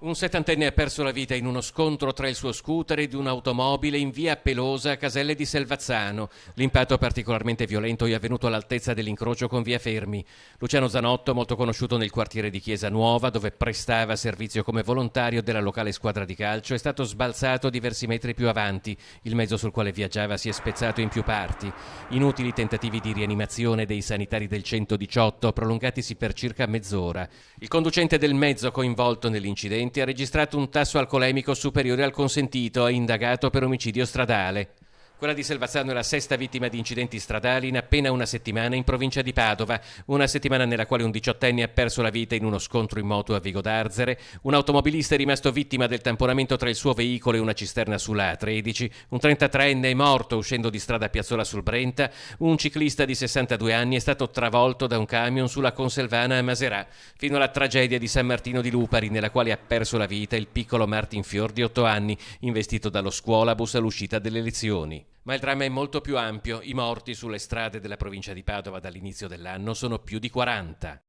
Un settantenne ha perso la vita in uno scontro tra il suo scooter ed un'automobile in via Pelosa a Caselle di Selvazzano. L'impatto particolarmente violento è avvenuto all'altezza dell'incrocio con via Fermi. Luciano Zanotto, molto conosciuto nel quartiere di Chiesa Nuova, dove prestava servizio come volontario della locale squadra di calcio, è stato sbalzato diversi metri più avanti. Il mezzo sul quale viaggiava si è spezzato in più parti. Inutili tentativi di rianimazione dei sanitari del 118, prolungatisi per circa mezz'ora. Il conducente del mezzo coinvolto nell'incidente incidente ha registrato un tasso alcolemico superiore al consentito e indagato per omicidio stradale. Quella di Selvazzano è la sesta vittima di incidenti stradali in appena una settimana in provincia di Padova, una settimana nella quale un diciottenne ha perso la vita in uno scontro in moto a Vigo d'Arzere, un automobilista è rimasto vittima del tamponamento tra il suo veicolo e una cisterna sulla A13, un 33enne è morto uscendo di strada a Piazzola sul Brenta, un ciclista di 62 anni è stato travolto da un camion sulla Conselvana a Maserà, fino alla tragedia di San Martino di Lupari nella quale ha perso la vita il piccolo Martin Fior di 8 anni, investito dallo scuolabus all'uscita delle lezioni. Ma il dramma è molto più ampio. I morti sulle strade della provincia di Padova dall'inizio dell'anno sono più di 40.